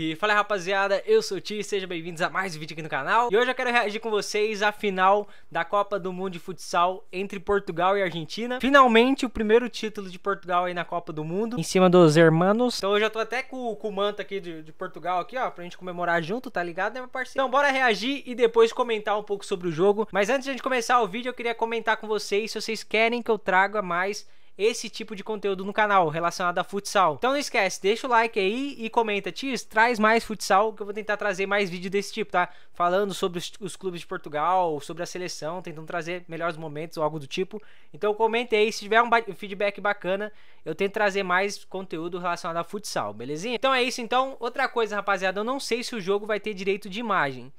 E fala rapaziada, eu sou o Ti, sejam bem-vindos a mais um vídeo aqui no canal E hoje eu quero reagir com vocês à final da Copa do Mundo de Futsal entre Portugal e Argentina Finalmente o primeiro título de Portugal aí na Copa do Mundo, em cima dos hermanos Então eu já tô até com, com o manto aqui de, de, Portugal aqui, ó, pra gente comemorar junto, tá ligado né meu parceiro? Então bora reagir e depois comentar um pouco sobre o jogo Mas antes de a gente começar o vídeo eu queria comentar com vocês se vocês querem que eu traga mais esse tipo de conteúdo no canal relacionado a futsal. Então não esquece, deixa o like aí e comenta, tios, traz mais futsal que eu vou tentar trazer mais vídeo desse tipo, tá? Falando sobre os, os clubes de Portugal, sobre a seleção, tentando trazer melhores momentos ou algo do tipo. Então comenta aí, se tiver um feedback bacana, eu tento trazer mais conteúdo relacionado a futsal, belezinha? Então é isso, então. Outra coisa, rapaziada, eu não sei se o jogo vai ter direito de imagem.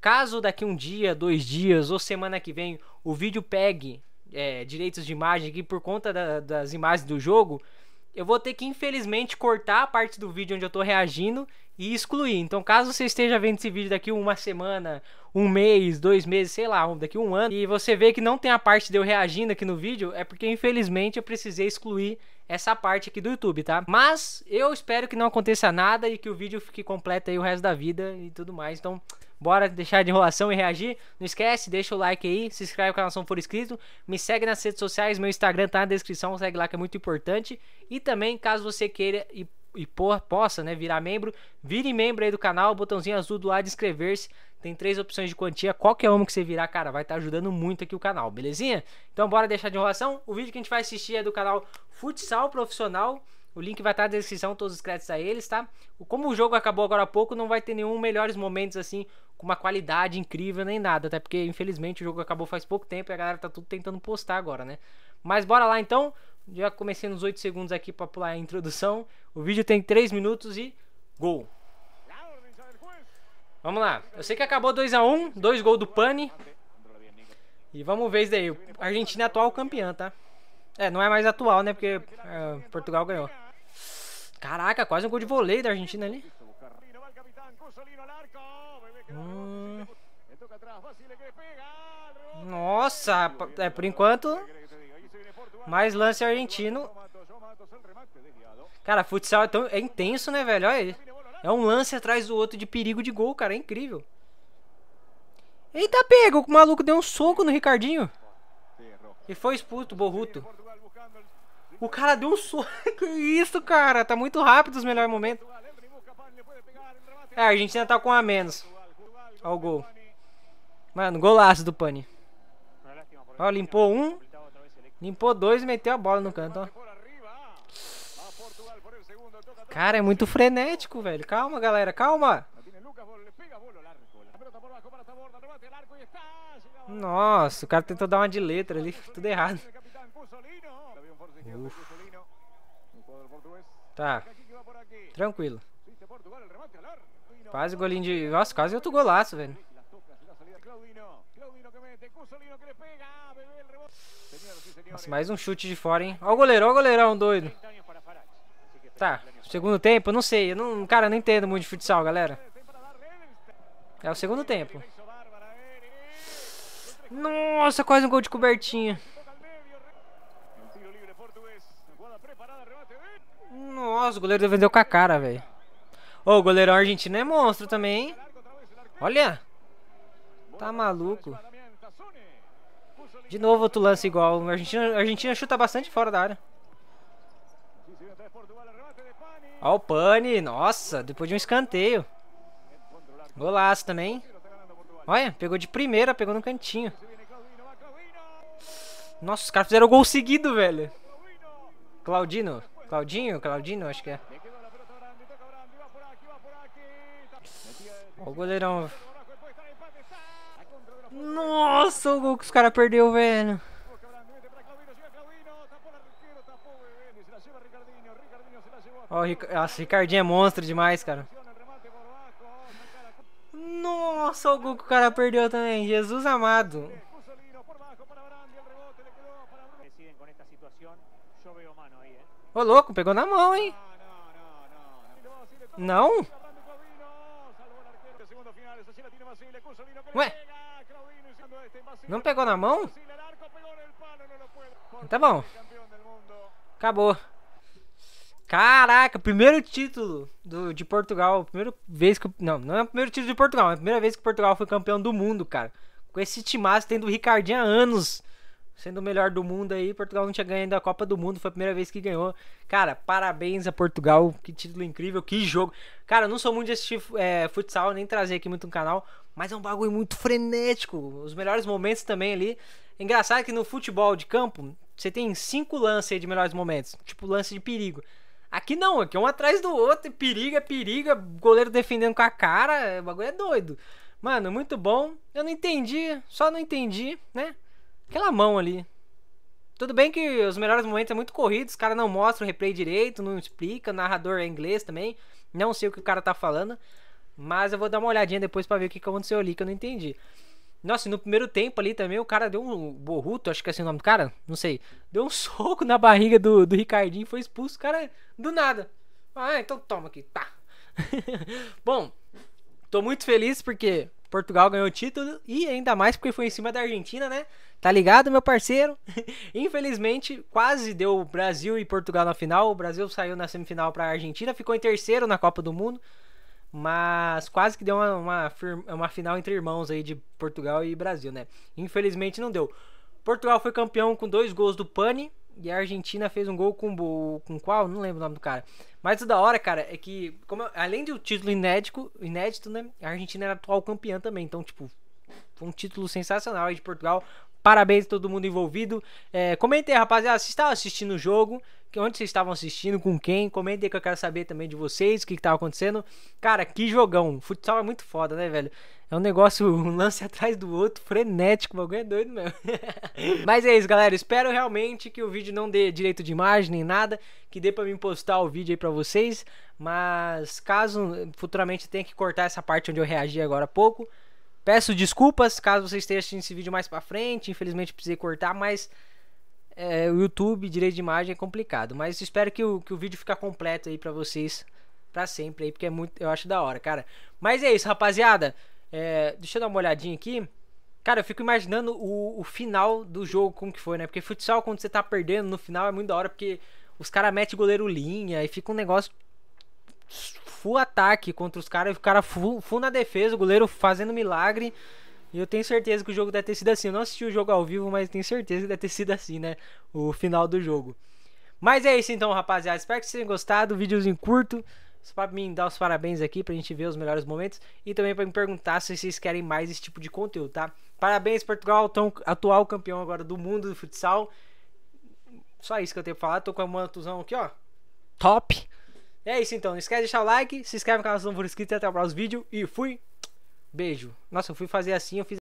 Caso daqui um dia, dois dias ou semana que vem o vídeo pegue é, direitos de imagem aqui por conta da, das imagens do jogo, eu vou ter que infelizmente cortar a parte do vídeo onde eu tô reagindo e excluir. Então, caso você esteja vendo esse vídeo daqui uma semana, um mês, dois meses, sei lá, daqui um ano, e você vê que não tem a parte de eu reagindo aqui no vídeo, é porque infelizmente eu precisei excluir essa parte aqui do YouTube, tá? Mas eu espero que não aconteça nada e que o vídeo fique completo aí o resto da vida e tudo mais. Então, Bora deixar de enrolação e reagir? Não esquece, deixa o like aí, se inscreve no canal se não for inscrito, me segue nas redes sociais, meu Instagram tá na descrição, segue lá que é muito importante. E também, caso você queira e, e por, possa né, virar membro, vire membro aí do canal, botãozinho azul do lado de inscrever-se. Tem três opções de quantia, qualquer uma que você virar, cara, vai estar tá ajudando muito aqui o canal, belezinha? Então bora deixar de enrolação, o vídeo que a gente vai assistir é do canal Futsal Profissional o link vai estar na descrição, todos os créditos a eles, tá? Como o jogo acabou agora há pouco, não vai ter nenhum melhores momentos assim, com uma qualidade incrível nem nada, até porque infelizmente o jogo acabou faz pouco tempo e a galera tá tudo tentando postar agora, né? Mas bora lá então. Já comecei nos 8 segundos aqui para pular a introdução. O vídeo tem 3 minutos e gol. Vamos lá. Eu sei que acabou 2 a 1, um, dois gols do Pane. E vamos ver isso daí. A Argentina é atual campeã, tá? É, não é mais atual, né? Porque uh, Portugal ganhou. Caraca, quase um gol de voleio da Argentina ali. Hum. Nossa, é por enquanto. Mais lance argentino. Cara, futsal é, tão, é intenso, né, velho? Olha aí. É um lance atrás do outro de perigo de gol, cara. É incrível. Eita, pega! O maluco deu um soco no Ricardinho. E foi expulso, Borruto. O cara deu um soco. que isso, cara? Tá muito rápido os melhores momentos. É, a Argentina tá com a menos. Olha o gol. Mano, golaço do Pani. Ó, limpou um. Limpou dois e meteu a bola no canto, ó. Cara, é muito frenético, velho. Calma, galera, calma. Nossa, o cara tentou dar uma de letra ali. Tudo errado. Uf. Tá. Tranquilo. Quase golinho de... Nossa, quase outro golaço, velho. Nossa, mais um chute de fora, hein? Ó o goleiro, ó o goleirão doido. Tá, segundo tempo, não sei. Eu não, cara, não entendo muito de futsal, galera. É o segundo tempo. Nossa, quase um gol de cobertinha. Nossa, o goleiro defendeu com a cara, velho. Ô, o goleirão argentino é monstro também, hein? Olha. Tá maluco. De novo outro lance igual. A Argentina, a Argentina chuta bastante fora da área. Ó o Pane. Nossa, depois de um escanteio. Golaço também. Olha, pegou de primeira, pegou no cantinho. Nossa, os caras fizeram gol seguido, velho. Claudino. Claudinho? Claudinho, acho que é. Ó o goleirão. Nossa, o gol que os caras perdeu, velho. Oh, Ric... Nossa, o Ricardinho é monstro demais, cara. Nossa, o gol que o cara perdeu também. Jesus amado. Ô, louco, pegou na mão, hein? Não? Ué? Não pegou na mão? Tá bom. Acabou. Caraca, primeiro título do, de Portugal. Primeira vez que. Não, não é o primeiro título de Portugal, é a primeira vez que Portugal foi campeão do mundo, cara. Com esse timaço tendo o Ricardinho há anos sendo o melhor do mundo aí. Portugal não tinha ganhado a Copa do Mundo, foi a primeira vez que ganhou. Cara, parabéns a Portugal, que título incrível, que jogo. Cara, eu não sou muito de assistir é, futsal, nem trazer aqui muito no canal, mas é um bagulho muito frenético. Os melhores momentos também ali. Engraçado que no futebol de campo, você tem cinco lances aí de melhores momentos, tipo lance de perigo. Aqui não, aqui é um atrás do outro, periga, periga, goleiro defendendo com a cara, o bagulho é doido. Mano, muito bom. Eu não entendi, só não entendi, né? Aquela mão ali. Tudo bem que os melhores momentos é muito corrido, os caras não mostram o replay direito, não explica, o narrador é inglês também, não sei o que o cara tá falando, mas eu vou dar uma olhadinha depois para ver o que aconteceu ali que eu não entendi. Nossa, e no primeiro tempo ali também o cara deu um borruto, acho que é assim o nome do cara, não sei. Deu um soco na barriga do, do Ricardinho, foi expulso, o cara do nada. Ah, então toma aqui, tá. Bom, tô muito feliz porque Portugal ganhou o título e ainda mais porque foi em cima da Argentina, né? Tá ligado, meu parceiro? Infelizmente, quase deu Brasil e Portugal na final. O Brasil saiu na semifinal para a Argentina, ficou em terceiro na Copa do Mundo, mas quase que deu uma, uma, uma final entre irmãos aí de Portugal e Brasil, né? Infelizmente não deu. Portugal foi campeão com dois gols do Pani. E a Argentina fez um gol com o com qual? Não lembro o nome do cara. Mas o da hora, cara, é que, como, além do título inédito, inédito, né? A Argentina era atual campeã também. Então, tipo, foi um título sensacional aí de Portugal. Parabéns a todo mundo envolvido. É, comentem, rapaziada, se estavam assistindo o jogo, onde vocês estavam assistindo, com quem. Comentem que eu quero saber também de vocês, o que, que tava acontecendo. Cara, que jogão. Futsal é muito foda, né, velho? É um negócio, um lance atrás do outro, frenético, o bagulho é doido mesmo. Mas é isso, galera. Espero realmente que o vídeo não dê direito de imagem nem nada, que dê pra mim postar o vídeo aí pra vocês. Mas caso futuramente tenha que cortar essa parte onde eu reagi agora há pouco, peço desculpas caso vocês estejam assistindo esse vídeo mais pra frente. Infelizmente precisei cortar, mas é, o YouTube, direito de imagem é complicado. Mas espero que o, que o vídeo fique completo aí pra vocês pra sempre aí, porque é muito, eu acho da hora, cara. Mas é isso, rapaziada. É, deixa eu dar uma olhadinha aqui. Cara, eu fico imaginando o, o, final do jogo, como que foi, né? Porque futsal, quando você tá perdendo no final, é muito da hora, porque os caras metem goleiro linha e fica um negócio full ataque contra os caras, e o cara full, full na defesa, o goleiro fazendo milagre. E eu tenho certeza que o jogo deve ter sido assim. Eu não assisti o jogo ao vivo, mas tenho certeza que deve ter sido assim, né? O final do jogo. Mas é isso então, rapaziada. Espero que vocês tenham gostado. Videozinho curto. Só para me dar os parabéns aqui, pra gente ver os melhores momentos. E também para me perguntar se vocês querem mais esse tipo de conteúdo, tá? Parabéns, Portugal, tão atual campeão agora do mundo do futsal. Só isso que eu tenho pra falar. Tô com a mantuzão aqui, ó. Top! É isso então. Não esquece de deixar o like, se inscreve no canal se não for inscrito e até o próximo vídeo. E fui! Beijo. Nossa, eu fui fazer assim, eu fiz.